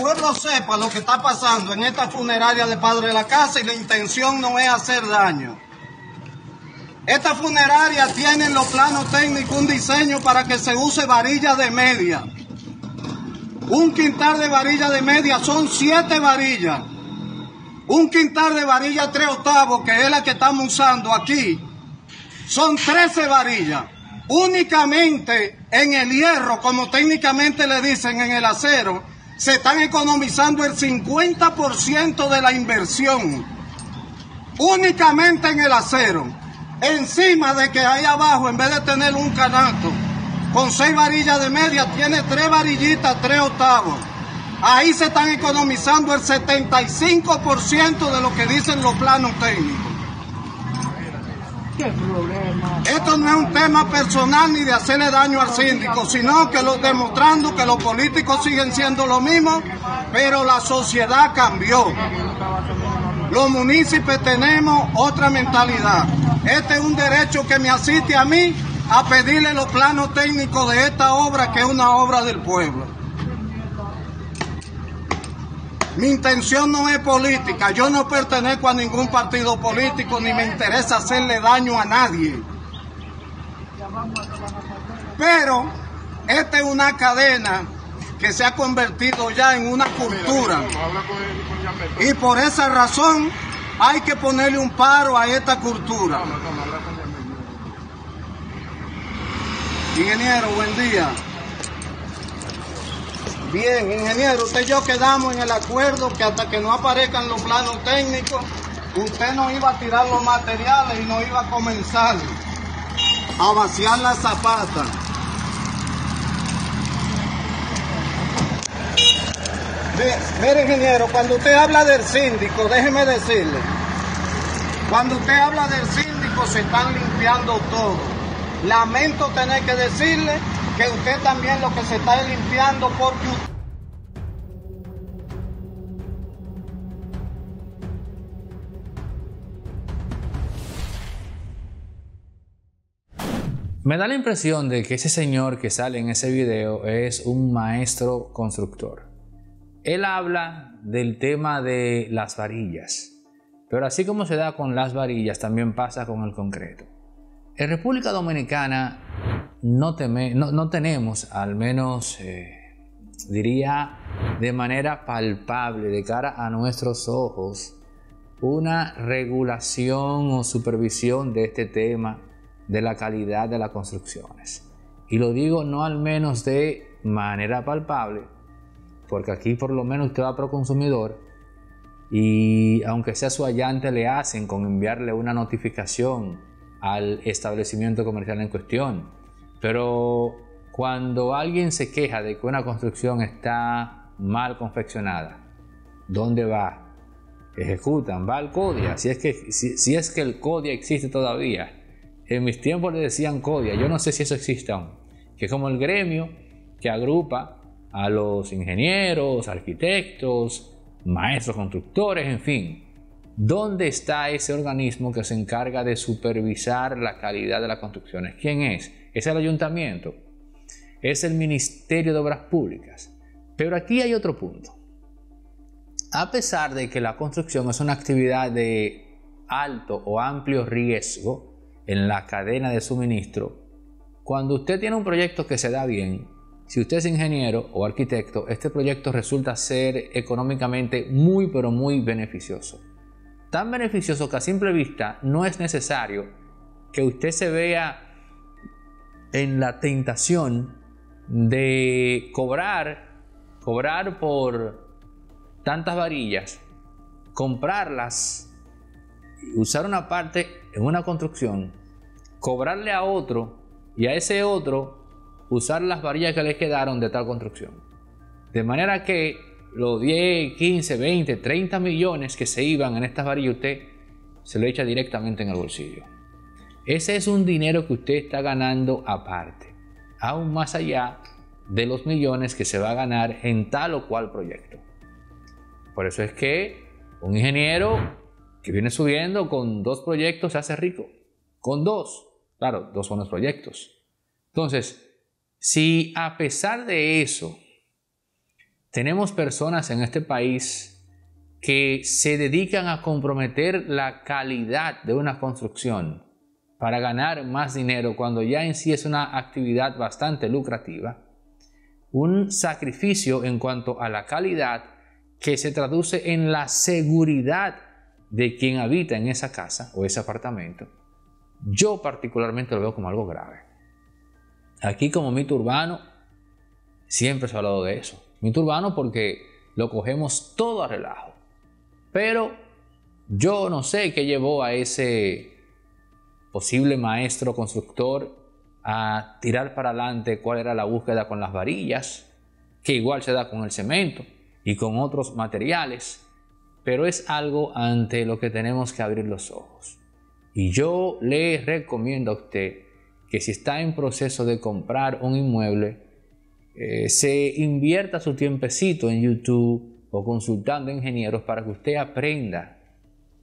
pueblo sepa lo que está pasando en esta funeraria de Padre de la Casa y la intención no es hacer daño. Esta funeraria tiene en los planos técnicos un diseño para que se use varilla de media. Un quintal de varilla de media son siete varillas. Un quintal de varilla tres octavos, que es la que estamos usando aquí, son trece varillas. Únicamente en el hierro, como técnicamente le dicen en el acero, se están economizando el 50% de la inversión únicamente en el acero. Encima de que ahí abajo, en vez de tener un canato con seis varillas de media, tiene tres varillitas, tres octavos. Ahí se están economizando el 75% de lo que dicen los planos técnicos. Esto no es un tema personal ni de hacerle daño al síndico, sino que lo, demostrando que los políticos siguen siendo lo mismo, pero la sociedad cambió. Los municipios tenemos otra mentalidad. Este es un derecho que me asiste a mí a pedirle los planos técnicos de esta obra, que es una obra del pueblo. Mi intención no es política, yo no pertenezco a ningún partido político ni me interesa hacerle daño a nadie. Pero esta es una cadena que se ha convertido ya en una cultura. Y por esa razón hay que ponerle un paro a esta cultura. Ingeniero, buen día. Bien, ingeniero, usted y yo quedamos en el acuerdo que hasta que no aparezcan los planos técnicos, usted no iba a tirar los materiales y no iba a comenzar a vaciar la zapatas. mire, ingeniero, cuando usted habla del síndico, déjeme decirle, cuando usted habla del síndico se están limpiando todo. Lamento tener que decirle que usted también lo que se está limpiando porque usted... Me da la impresión de que ese señor que sale en ese video es un maestro constructor. Él habla del tema de las varillas, pero así como se da con las varillas, también pasa con el concreto. En República Dominicana no, tenemos, al menos eh, diría de manera palpable, de cara a nuestros ojos, una regulación o supervisión de este tema de la calidad de las construcciones. Y lo digo no al menos de manera palpable, porque aquí por lo menos usted va pro consumidor y aunque sea su allante le hacen con enviarle una notificación al establecimiento comercial en cuestión pero cuando alguien se queja de que una construcción está mal confeccionada, ¿dónde va? Ejecutan, va al CODIA, si es que, si, es que el CODIA existe todavía. En mis tiempos le decían CODIA, yo no sé si eso existe aún, que es como el gremio que agrupa a los ingenieros, arquitectos, maestros constructores, en fin. ¿Dónde está ese organismo que se encarga de supervisar la calidad de las construcciones? ¿Quién es? es el ayuntamiento, es el Ministerio de Obras Públicas. Pero aquí hay otro punto. A pesar de que la construcción es una actividad de alto o amplio riesgo en la cadena de suministro, cuando usted tiene un proyecto que se da bien, si usted es ingeniero o arquitecto, este proyecto resulta ser económicamente muy pero muy beneficioso. Tan beneficioso que a simple vista no es necesario que usted se vea en la tentación de cobrar, cobrar por tantas varillas, comprarlas, usar una parte en una construcción, cobrarle a otro y a ese otro usar las varillas que le quedaron de tal construcción. De manera que los 10, 15, 20, 30 millones que se iban en estas varillas usted se lo echa directamente en el bolsillo. Ese es un dinero que usted está ganando aparte, aún más allá de los millones que se va a ganar en tal o cual proyecto. Por eso es que un ingeniero que viene subiendo con dos proyectos se hace rico. Con dos. Claro, dos son los proyectos. Entonces, si a pesar de eso, tenemos personas en este país que se dedican a comprometer la calidad de una construcción, para ganar más dinero cuando ya en sí es una actividad bastante lucrativa, un sacrificio en cuanto a la calidad que se traduce en la seguridad de quien habita en esa casa o ese apartamento, yo particularmente lo veo como algo grave. Aquí como mito urbano, siempre se ha hablado de eso. Mito urbano porque lo cogemos todo a relajo. Pero yo no sé qué llevó a ese posible maestro constructor a tirar para adelante cuál era la búsqueda con las varillas, que igual se da con el cemento y con otros materiales, pero es algo ante lo que tenemos que abrir los ojos. Y yo le recomiendo a usted que si está en proceso de comprar un inmueble, eh, se invierta su tiempecito en YouTube o consultando ingenieros para que usted aprenda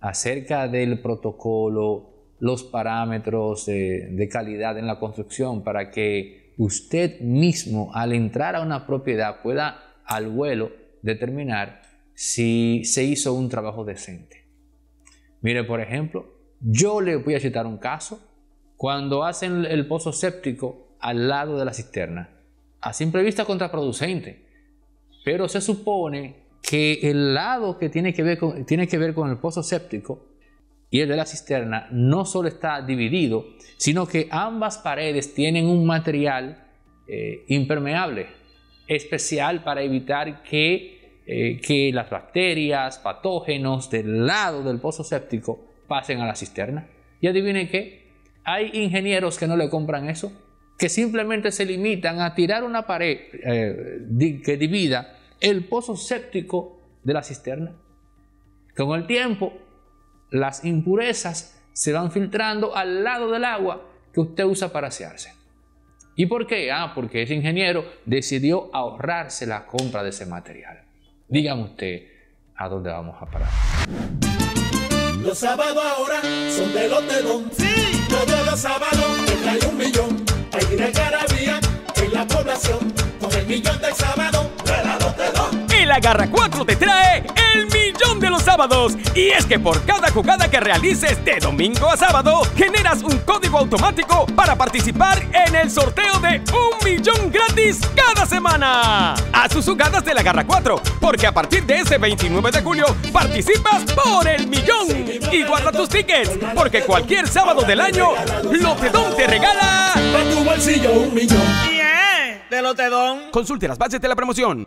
acerca del protocolo, los parámetros de, calidad en la construcción para que usted mismo al entrar a una propiedad pueda al vuelo determinar si se hizo un trabajo decente. Mire, por ejemplo, yo le voy a citar un caso cuando hacen el pozo séptico al lado de la cisterna. A simple vista contraproducente, pero se supone que el lado que tiene que ver con, tiene que ver con el pozo séptico y el de la cisterna no solo está dividido, sino que ambas paredes tienen un material eh, impermeable, especial para evitar que, eh, que las bacterias, patógenos del lado del pozo séptico pasen a la cisterna. Y adivinen qué, hay ingenieros que no le compran eso, que simplemente se limitan a tirar una pared eh, que divida el pozo séptico de la cisterna. Con el tiempo, las impurezas se van filtrando al lado del agua que usted usa para asearse. ¿Y por qué? Ah, porque ese ingeniero decidió ahorrarse la compra de ese material. Dígame usted a dónde vamos a parar. Los sábados ahora son de los de don. Sí. Todos los sábados que hay un millón. Hay una carabía en la población. Con el millón de sábado, de la los de don la Garra 4 te trae el millón de los sábados. Y es que por cada jugada que realices de domingo a sábado, generas un código automático para participar en el sorteo de un millón gratis cada semana. A sus jugadas de la Garra 4, porque a partir de este 29 de julio participas por el millón. Y guarda tus tickets, porque cualquier sábado del año, Lotedón te regala. Para tu bolsillo un millón. Bien, de Lotedón. Consulte las bases de la promoción.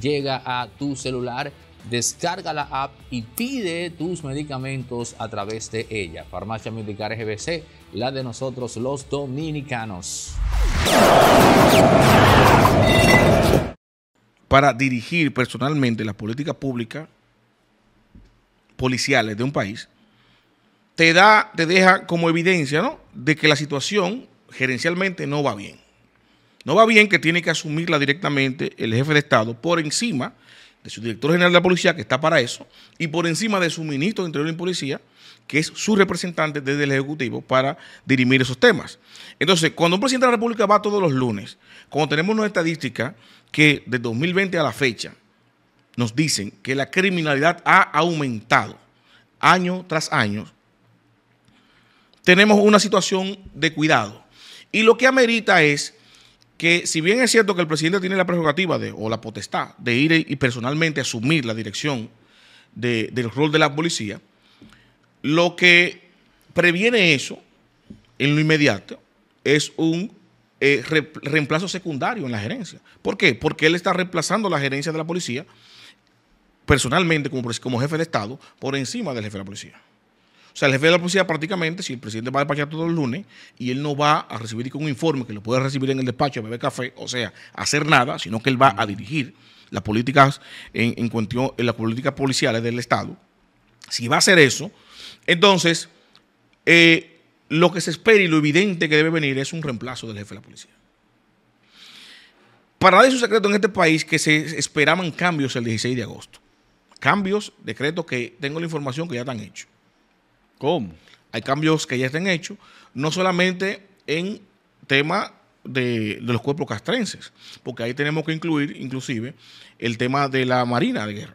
llega a tu celular. Descarga la app y pide tus medicamentos a través de ella. Farmacia Medical GBC, la de nosotros los dominicanos. Para dirigir personalmente la política pública, policiales de un país, te da, te deja como evidencia de que la situación gerencialmente no va bien. No va bien que tiene que asumirla directamente el jefe de Estado por encima de su director general de la policía, que está para eso, y por encima de su ministro de Interior y Policía, que es su representante desde el Ejecutivo para dirimir esos temas. Entonces, cuando un presidente de la República va todos los lunes, cuando tenemos una estadística que de 2020 a la fecha nos dicen que la criminalidad ha aumentado año tras año, tenemos una situación de cuidado. Y lo que amerita es que si bien es cierto que el presidente tiene la prerrogativa de, o la potestad de ir y personalmente asumir la dirección del rol de la policía, lo que previene eso en lo inmediato es un eh, reemplazo secundario en la gerencia. ¿Por qué? Porque él está reemplazando la gerencia de la policía personalmente como jefe de Estado por encima del jefe de la policía. O sea, el jefe de la policía prácticamente, si el presidente va a despachar todos los lunes y él no va a recibir un informe que lo puede recibir en el despacho, beber café, o sea, hacer nada, sino que él va a dirigir las políticas en, cuestión, en las políticas policiales del Estado. Si va a hacer eso, entonces eh, lo que se espera y lo evidente que debe venir es un reemplazo del jefe de la policía. Para nadie es un secreto en este país que se esperaban cambios el 16 de agosto. Cambios, decretos que tengo la información que ya están hechos. Hay cambios que ya están hechos, no solamente en tema de, los cuerpos castrenses, porque ahí tenemos que incluir inclusive el tema de la Marina de Guerra.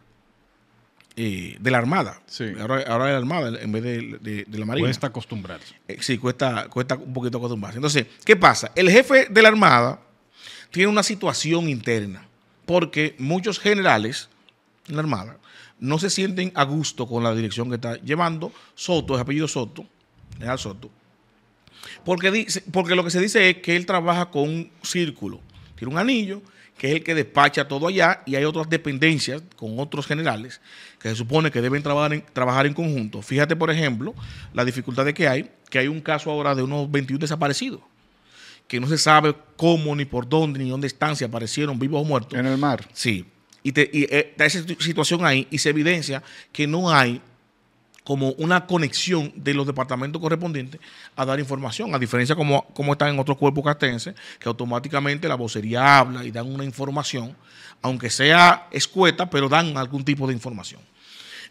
Eh, de la Armada. Ahora, la Armada en vez de, la Marina. Cuesta acostumbrarse. Eh, sí, cuesta, cuesta un poquito acostumbrarse. Entonces, ¿qué pasa? El jefe de la Armada tiene una situación interna, porque muchos generales la Armada, no se sienten a gusto con la dirección que está llevando Soto, es apellido Soto, General Soto, porque, dice, porque lo que se dice es que él trabaja con un círculo, tiene un anillo que es el que despacha todo allá, y hay otras dependencias con otros generales que se supone que deben trabajar en, trabajar en conjunto. Fíjate, por ejemplo, dificultad de que hay, que hay un caso ahora de unos 21 desaparecidos, que no se sabe cómo, ni por dónde, ni dónde están, si aparecieron vivos o muertos. En el mar. Sí, y, eh, esa situación ahí y se evidencia que no hay como una conexión de los departamentos correspondientes a dar información, a diferencia como, como están en otros cuerpos castenses, que automáticamente la vocería habla y dan una información, aunque sea escueta, pero dan algún tipo de información.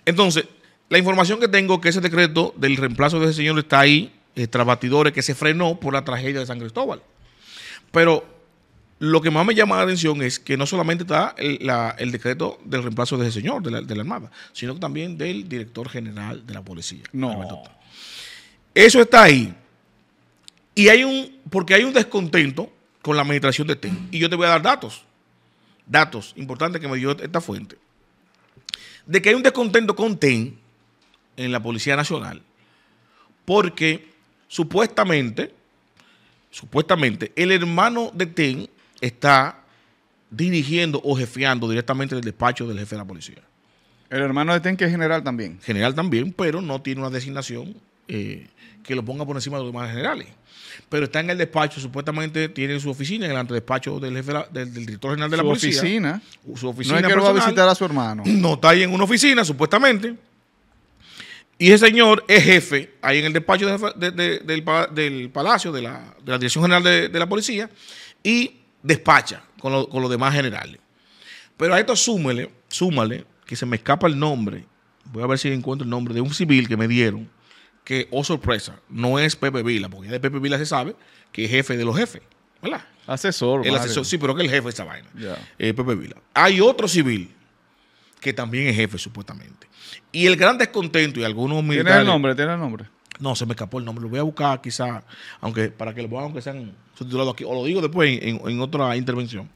Entonces, la información que tengo que ese decreto del reemplazo de ese señor está ahí, eh, que se frenó por la tragedia de San Cristóbal. Pero lo que más me llama la atención es que no solamente está el, decreto del reemplazo de ese señor, de la, de la, Armada, sino también del director general de la policía. No. Eso está ahí. Y hay un, porque hay un descontento con la administración de TEN. Y yo te voy a dar datos, datos importantes que me dio esta fuente, de que hay un descontento con TEN en la Policía Nacional, porque supuestamente, supuestamente, el hermano de TEN está dirigiendo o jefeando directamente el despacho del jefe de la policía. El hermano de Tenque es general también. General también, pero no tiene una designación eh, que lo ponga por encima de los demás generales. Pero está en el despacho, supuestamente tiene su oficina en el antedespacho del del, director general de la policía. Oficina. Su oficina. No es que va a visitar a su hermano. No está ahí en una oficina, supuestamente. Y ese señor es jefe ahí en el despacho del, palacio de la, la Dirección General de la Policía. Y despacha con, con los demás generales. Pero a esto súmale, súmale, que se me escapa el nombre, voy a ver si encuentro el nombre de un civil que me dieron, que, o oh sorpresa, no es Pepe Vila, porque ya de Pepe Vila se sabe que es jefe de los jefes, ¿verdad? Asesor. El asesor, sí, pero que el jefe de esa vaina. Es eh, Pepe Vila. Hay otro civil que también es jefe, supuestamente. Y el gran descontento y algunos militares... ¿Tiene el nombre? ¿Tiene el nombre? No, se me escapó el nombre. Lo voy a buscar quizá, aunque para que lo vean, aunque sean subtitulados aquí. O lo digo después en, otra intervención.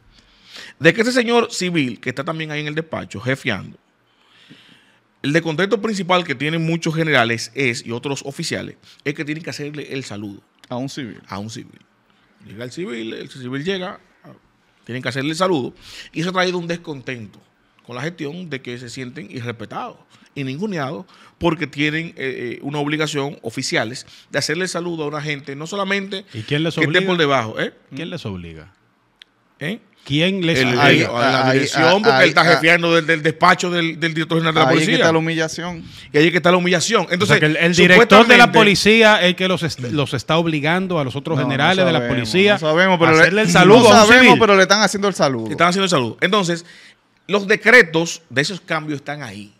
De que ese señor civil, que está también ahí en el despacho, jefeando, el de principal que tienen muchos generales es, y otros oficiales, es que tienen que hacerle el saludo. A un civil. A un civil. Llega el civil, el civil llega, tienen que hacerle el saludo. Y eso ha traído un descontento con la gestión de que se sienten irrespetados y ninguneados porque tienen eh, eh, una obligación oficiales de hacerle saludo a una gente, no solamente ¿Y quién les que esté por debajo. ¿eh? ¿Quién les obliga? ¿Eh? ¿Quién les obliga? a la ah, porque él está ah. jefeando del, despacho del, director general de la policía. Ahí está la humillación. Y ahí que está la humillación. Entonces, el, director de la policía es el que los, los está obligando a los otros generales de la policía. sabemos, a hacerle el saludo. sabemos, pero le están haciendo el saludo. Le están haciendo el saludo. Entonces, los decretos de esos cambios están ahí.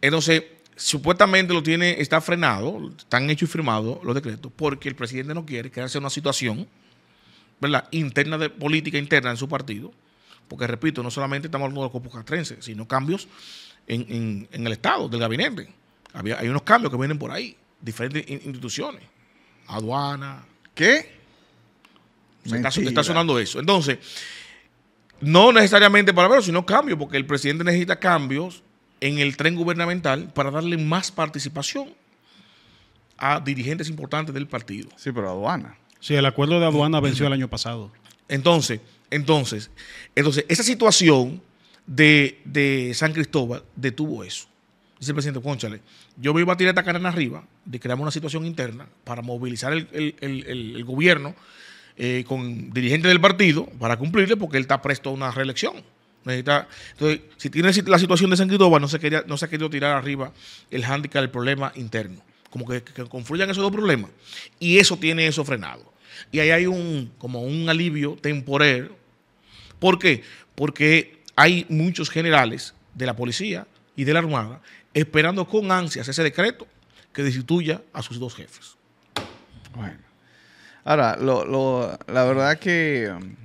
Entonces, supuestamente lo tiene, está frenado, están hechos y firmados los decretos, porque el presidente no quiere crearse una situación, ¿verdad? Interna de política interna en su partido, porque repito, no solamente estamos hablando de los copos sino cambios en, el Estado, del gabinete. hay unos cambios que vienen por ahí, diferentes instituciones, aduana, ¿qué? Se está sonando eso. Entonces, no necesariamente para verlo, sino cambio, porque el presidente necesita cambios en el tren gubernamental para darle más participación a dirigentes importantes del partido. Sí, pero aduana. Sí, el acuerdo de aduana venció el año pasado. Entonces, entonces, entonces, esa situación de, San Cristóbal detuvo eso. Dice el presidente, conchale, yo me iba a tirar esta en arriba, de crear una situación interna para movilizar el gobierno eh, con dirigentes del partido para cumplirle porque él está presto a una reelección. Necesita, entonces, si tiene la situación de San Cristóbal, no se, quería, no ha querido tirar arriba el hándicap, Del problema interno. Como que, confluyan esos dos problemas. Y eso tiene eso frenado. Y ahí hay un, como un alivio temporal. ¿Por qué? Porque hay muchos generales de la policía y de la Armada esperando con ansias ese decreto que destituya a sus dos jefes. Bueno. Ahora, la verdad que um,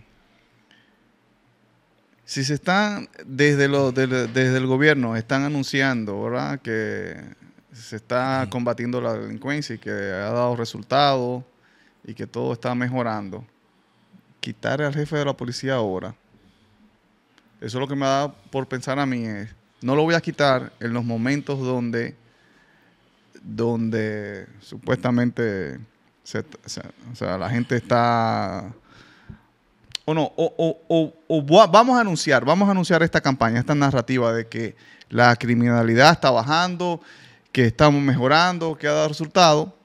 si se están desde, lo, desde el gobierno, están anunciando, ¿verdad? Que se está combatiendo la delincuencia y que ha dado resultados y que todo está mejorando. Quitar al jefe de la policía ahora, eso es lo que me da por pensar a mí es, no lo voy a quitar en los momentos donde, donde supuestamente o sea, la gente está... O no, o, vamos a anunciar, vamos a anunciar esta campaña, esta narrativa de que la criminalidad está bajando, que estamos mejorando, que ha dado resultado,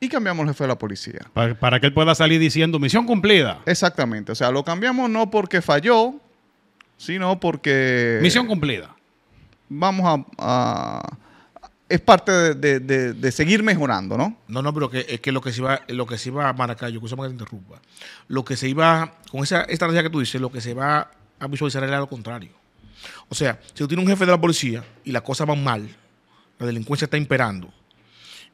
y cambiamos el jefe de la policía. Para, que él pueda salir diciendo misión cumplida. Exactamente, o sea, lo cambiamos no porque falló, sino porque... Misión cumplida. Vamos a es parte de, seguir mejorando, ¿no? No, no, pero que, es que lo que se iba, lo que se iba a marcar, yo que te interrumpa, lo que se iba, con esa estrategia que tú dices, lo que se va a visualizar era lo contrario. O sea, si tú tienes un jefe de la policía y las cosas van mal, la delincuencia está imperando,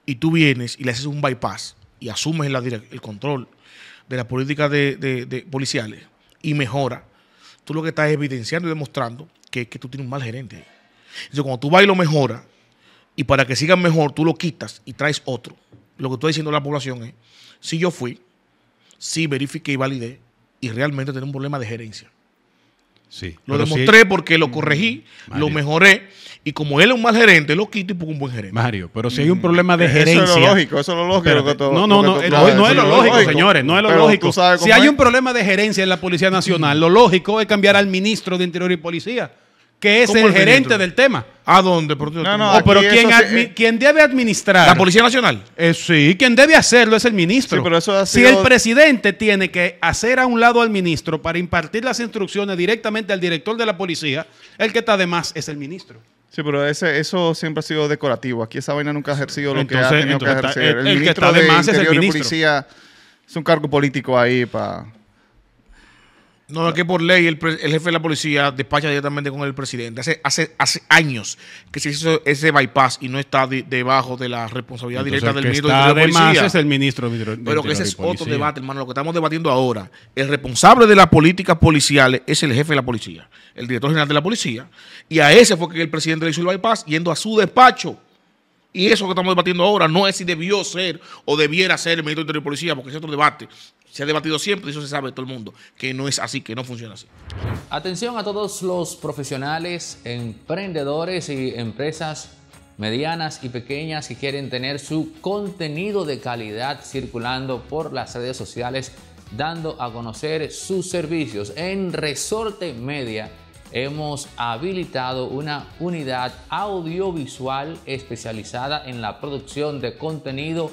y tú vienes y le haces un bypass y asumes el control de las políticas de, policiales y mejora, tú lo que estás evidenciando y demostrando que, que tú tienes un mal gerente. Entonces, cuando tú vas y lo mejoras, y para que siga mejor, tú lo quitas y traes otro. Lo que estoy diciendo a la población es, si yo fui, si verifiqué y validé, y realmente tenía un problema de gerencia. Sí, lo demostré porque lo corregí, mm, lo mejoré, y como él es un mal gerente, lo quito y pongo un buen gerente. Mario, pero si hay un mm. problema de gerencia. Eso es lo lógico, eso es lo lógico. no, no, eh, no, no, es lo lógico, señores, no es lo lógico. Si hay un problema de gerencia en la Policía Nacional, lo lógico es cambiar al ministro de Interior y Policía que es el, gerente del tema. ¿A dónde? no, no, pero quien, eh, debe administrar. ¿La Policía Nacional? Eh, sí, quien debe hacerlo es el ministro. pero eso ha sido... Si el presidente tiene que hacer a un lado al ministro para impartir las instrucciones directamente al director de la policía, el que está de más es el ministro. Sí, pero ese, eso siempre ha sido decorativo. Aquí esa vaina nunca ha ejercido lo que ha tenido que ejercer. el, que está de, más es el ministro. policía es un cargo político ahí para... No, es que por ley el, jefe de la policía despacha directamente con el presidente. Hace, años que se hizo ese bypass y no está debajo de la responsabilidad directa del ministro de policía. es el ministro Pero que ese es otro debate, hermano. Lo que estamos debatiendo ahora, el responsable de las políticas policiales es el jefe de la policía, el director general de la policía. Y a ese fue que el presidente le hizo el bypass yendo a su despacho. Y eso que estamos debatiendo ahora no es si debió ser o debiera ser el ministro de Interior y Policía, porque es otro debate se ha debatido siempre, eso se sabe todo el mundo, que no es así, que no funciona así. Atención a todos los profesionales, emprendedores y empresas medianas y pequeñas que quieren tener su contenido de calidad circulando por las redes sociales, dando a conocer sus servicios. En Resorte Media hemos habilitado una unidad audiovisual especializada en la producción de contenido